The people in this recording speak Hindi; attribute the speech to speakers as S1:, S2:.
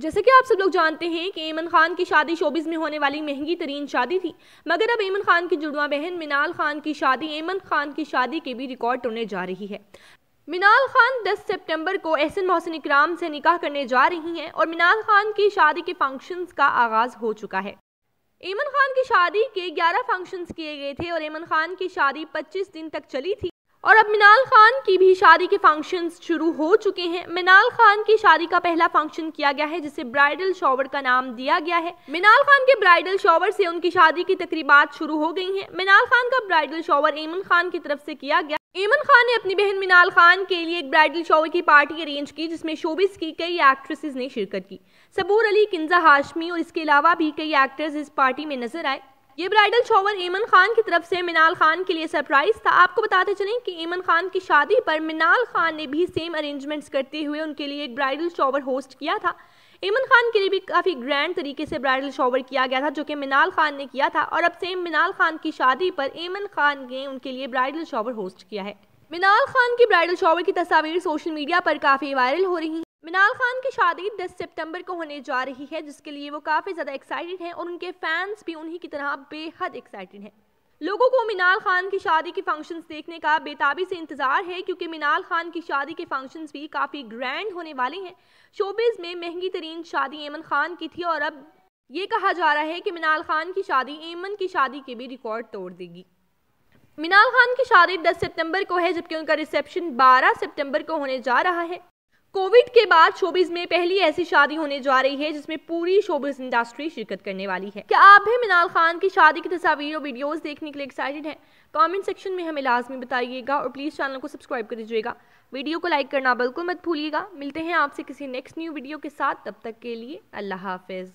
S1: जैसे कि आप सब लोग जानते हैं कि ऐमन खान की शादी शोबिस में होने वाली महंगी तरीन शादी थी मगर अब ऐमन खान की जुड़वा बहन मिनाल खान की शादी ऐमन खान की शादी के भी रिकॉर्ड तोड़ने जा रही है मिनाल खान 10 सितंबर को एहसन मोहसिन इकराम से निकाह करने जा रही हैं और मिनाल खान की शादी के फंक्शंस का आगाज़ हो चुका है ऐमन खान की शादी के 11 फंक्शंस किए गए थे और ऐमन खान की शादी 25 दिन तक चली थी और अब मिनाल खान की भी शादी के फंक्शंस शुरू हो चुके हैं मिनाल खान की शादी का पहला फंक्शन किया गया है जिसे ब्राइडल शॉवर का नाम दिया गया है मिनाल खान के ब्राइडल शॉवर से उनकी शादी की तकरीबात शुरू हो गई हैं मिनाल खान का ब्राइडल शॉवर एमन खान की तरफ से किया गया एमन खान ने अपनी बहन मिनाल खान के लिए एक ब्राइडल शॉवर की पार्टी अरेंज की जिसमें शोबिस की कई एक्ट्रेसेस ने शिरकत की सबूर अली किंजा हाशमी और इसके अलावा भी कई एक्टर्स इस पार्टी में नजर आए ये ब्राइडल शोवर ईमन खान की तरफ से मिनाल खान के लिए सरप्राइज था आपको बताते चलें कि ईमन खान की शादी पर मिनाल खान ने भी सेम अरेंजमेंट्स करते हुए उनके लिए एक ब्राइडल शोवर होस्ट किया था ईमन खान के लिए भी काफ़ी ग्रैंड तरीके से ब्राइडल शोवर किया गया था जो कि मिनाल खान ने किया था और अब सेम मिनाल खान की शादी पर ईमन खान ने उनके लिए ब्राइडल शोवर होस्ट किया है मिनाल खान की ब्राइडल शॉवर की तस्वीर सोशल मीडिया पर काफ़ी वायरल हो रही मिनाल खान की शादी 10 सितंबर को होने जा रही है जिसके लिए वो काफ़ी ज़्यादा एक्साइटेड हैं और उनके फैंस भी उन्हीं की तरह बेहद एक्साइटेड हैं लोगों को मिनाल खान की शादी के फंक्शंस देखने का बेताबी से इंतज़ार है क्योंकि मिनाल खान की शादी के फंक्शंस भी काफ़ी ग्रैंड होने वाले हैं शोबेज में महंगी तरीन शादी एमन खान की थी और अब ये कहा जा रहा है कि मिनाल खान की शादी एमन की शादी के भी रिकॉर्ड तोड़ देगी मिनाल खान की शादी 10 सितंबर को है जबकि उनका रिसेप्शन 12 सितंबर को होने जा रहा है कोविड के बाद शोबिज में पहली ऐसी शादी होने जा रही है जिसमें पूरी शोबिज इंडस्ट्री शिरकत करने वाली है क्या आप भी मिनाल खान की शादी की तस्वीर और वीडियोस देखने के लिए एक्साइटेड हैं कमेंट सेक्शन में हमें लाजमी बताइएगा और प्लीज़ चैनल को सब्सक्राइब कर दीजिएगा वीडियो को लाइक करना बिल्कुल मत भूलिएगा मिलते हैं आपसे किसी नेक्स्ट न्यू वीडियो के साथ तब तक के लिए अल्लाह हाफिज़